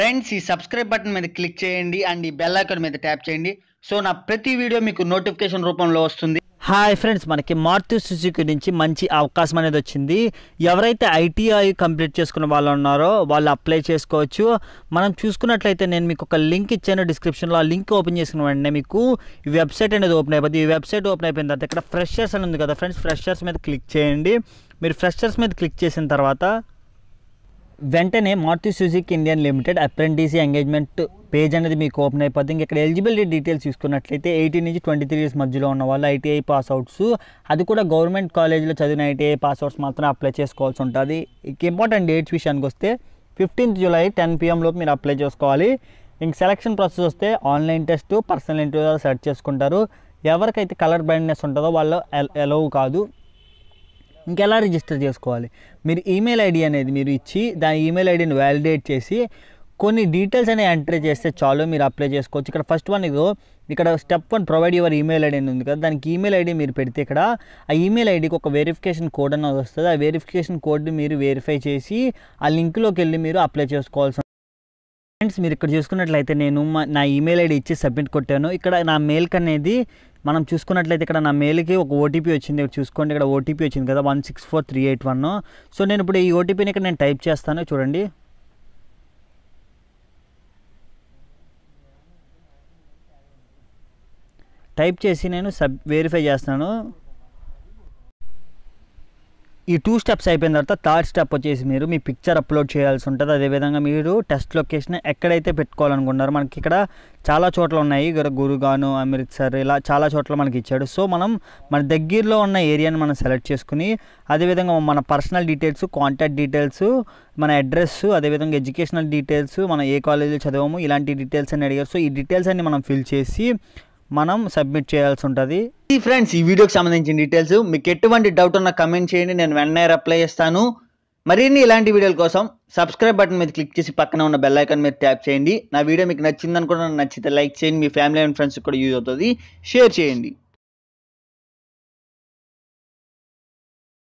friends ఈ subscribe button మీద click చేయండి అండ్ ఈ బెల్ ఐకాన్ మీద ట్యాప్ చేయండి సో నా ప్రతి వీడియో మీకు నోటిఫికేషన్ రూపంలో వస్తుంది హాయ్ ఫ్రెండ్స్ మనకి మారుతి సుజుకి నుంచి మంచి అవకాశం అనేది వచ్చింది ఎవరైతే ఐటీఐ కంప్లీట్ చేసుకున్న వాళ్ళు ఉన్నారో వాళ్ళు అప్లై చేసుకోవచ్చు మనం చూసుకున్నట్లయితే నేను మీకు ఒక లింక్ ఇచ్చాను డిస్క్రిప్షన్లో ఆ లింక్ ఓపెన్ చేసిన వెంటనే మీకు ఈ వెబ్సైట్ అనేది ఓపెన్ అయిపోతుంది ఈ వెబ్సైట్ ఓపెన్ అయిపోయిన తర్వాత ఇక్కడ ఫ్రెషర్స్ అని ఉంది కదా ఫ్రెండ్స్ ఫ్రెషర్స్ మీద క్లిక్ చేయండి మీరు ఫ్రెషర్స్ మీద క్లిక్ చేసిన తర్వాత వెంటనే Maruti Suzuki Indian limited apprenticeship engagement page అనేది మీకు ఓపెన్ అయిపోతుంది ఇంకా ఇక్కడ ఎలిజిబిలిటీ డీటెయిల్స్ చూసుకున్నట్లయితే ఎయిటీన్ నుంచి ట్వంటీ త్రీ ఇయర్స్ మధ్యలో ఉన్న వాళ్ళు ఐటీఐ పాస్ అవుట్స్ అది కూడా గవర్నమెంట్ కాలేజీలో చదివిన ఐటీఐ పాస్ అవుట్స్ మాత్రం అప్లై చేసుకోవాల్సి ఉంటుంది ఇంపార్టెంట్ డేట్స్ విషయానికి వస్తే ఫిఫ్టీన్త్ జూలై టెన్ లోపు మీరు అప్లై చేసుకోవాలి ఇంక సెలక్షన్ ప్రాసెస్ వస్తే online test personal interview search చేసుకుంటారు ఎవరికైతే కలర్ బ్లైండ్నెస్ ఉంటుందో వాళ్ళు ఎలవ్ కాదు ఇంకెలా రిజిస్టర్ చేసుకోవాలి మీరు ఈమెయిల్ ఐడి అనేది మీరు ఇచ్చి దాని ఈమెయిల్ ఐడిని వ్యాలిడేట్ చేసి కొన్ని డీటెయిల్స్ అనేవి ఎంటర్ చేస్తే చాలు మీరు అప్లై చేసుకోవచ్చు ఇక్కడ ఫస్ట్ వన్ ఇదో ఇక్కడ step one provide your email ID అని ఉంది కదా దానికి ఈమెయిల్ ఐడి మీరు పెడితే ఇక్కడ ఆ ఈమెయిల్ ఐడికి ఒక వెరిఫికేషన్ కోడ్ అనేది వస్తుంది ఆ వెరిఫికేషన్ కోడ్ని మీరు వెరిఫై చేసి ఆ లింక్లోకి వెళ్ళి మీరు అప్లై చేసుకోవాల్సి ఫ్రెండ్స్ మీరు ఇక్కడ చూసుకున్నట్లయితే నేను నా ఈమెయిల్ ఐడి ఇచ్చి సబ్మిట్ కొట్టాను ఇక్కడ నా మెయిల్కి అనేది మనం చూసుకున్నట్లయితే ఇక్కడ నా మెయిల్కి ఒక ఓటీపీ వచ్చింది చూసుకోండి ఇక్కడ ఓటీపీ వచ్చింది కదా one six four three eight one so నేను ఇప్పుడు ఈ ఓటీపీని ఇక్కడ నేను టైప్ చేస్తాను చూడండి టైప్ చేసి నేను సబ్ వెరిఫై చేస్తాను ఈ టూ స్టెప్స్ అయిపోయిన తర్వాత థర్డ్ స్టెప్ వచ్చేసి మీరు మీ పిక్చర్ అప్లోడ్ చేయాల్సి ఉంటుంది అదేవిధంగా మీరు టెస్ట్ లొకేషన్ ఎక్కడైతే పెట్టుకోవాలనుకుంటున్నారో మనకి ఇక్కడ చాలా చోట్ల ఉన్నాయి గురుగాను అమృత్సర్ ఇలా చాలా చోట్ల మనకి ఇచ్చాడు సో మనం మన దగ్గరలో ఉన్న ఏరియాని మనం సెలెక్ట్ చేసుకుని అదేవిధంగా మన పర్సనల్ డీటెయిల్స్ కాంటాక్ట్ డీటెయిల్స్ మన అడ్రస్ అదేవిధంగా ఎడ్యుకేషనల్ డీటెయిల్స్ మనం ఏ కాలేజీలో చదివాము ఇలాంటి డీటెయిల్స్ అని అడిగారు సో ఈ డీటెయిల్స్ అన్ని మనం ఫిల్ చేసి మనం సబ్మిట్ చేయాల్సి ఉంటుంది ఈ ఫ్రెండ్స్ ఈ వీడియోకి సంబంధించిన డీటెయిల్స్ మీకు ఎటువంటి డౌట్ ఉన్న కమెంట్ చేయండి నేను వెంటనే రిప్లై చేస్తాను మరిన్ని ఇలాంటి వీడియోల కోసం సబ్స్క్రైబ్ బటన్ మీద క్లిక్ చేసి పక్కన ఉన్న బెల్ ఐకాన్ మీద ట్యాప్ చేయండి నా వీడియో మీకు నచ్చింది అనుకున్నాను నచ్చితే లైక్ చేయండి మీ ఫ్యామిలీ అండ్ ఫ్రెండ్స్ కూడా యూజ్ అవుతుంది షేర్ చేయండి